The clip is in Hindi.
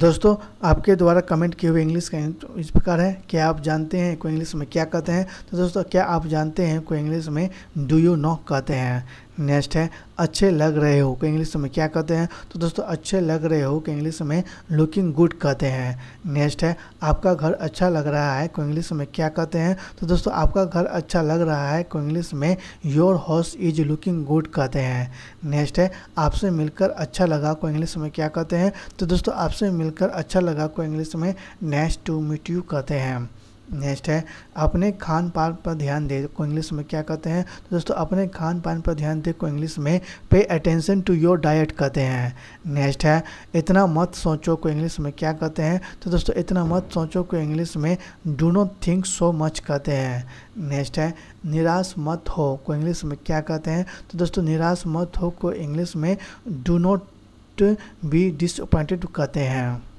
दोस्तों आपके द्वारा कमेंट किए हुए इंग्लिश का इस प्रकार है क्या आप जानते हैं को इंग्लिश में क्या कहते हैं तो दोस्तों क्या आप जानते हैं को इंग्लिश में डू यू नो कहते हैं नेक्स्ट है अच्छे लग रहे हो को इंग्लिश में क्या कहते हैं तो दोस्तों अच्छे लग रहे हो को इंग्लिश में लुकिंग गुड कहते हैं नेक्स्ट है आपका घर अच्छा लग रहा है को इंग्लिश में क्या कहते हैं तो दोस्तों आपका घर अच्छा लग रहा है को इंग्लिश में your house is looking good कहते हैं नेक्स्ट है आपसे मिलकर अच्छा लगा को इंग्लिश में क्या कहते हैं तो दोस्तों आपसे मिलकर अच्छा लगा को इंग्लिश में नेक्स्ट टू मीट यू कहते हैं नेक्स्ट है अपने खान पान पर ध्यान दे को इंग्लिश में क्या कहते हैं तो दोस्तों अपने खान पान पर ध्यान दे को इंग्लिश में pay attention to your diet कहते हैं नेक्स्ट है इतना मत सोचो को इंग्लिश में क्या कहते हैं तो दोस्तों इतना मत सोचो को इंग्लिश में do not think so much कहते हैं नेक्स्ट है निराश मत हो को इंग्लिश में क्या कहते हैं तो दोस्तों निराश मत हो को इंग्लिश में डू नॉट बी डिसअपॉइंटेड कहते हैं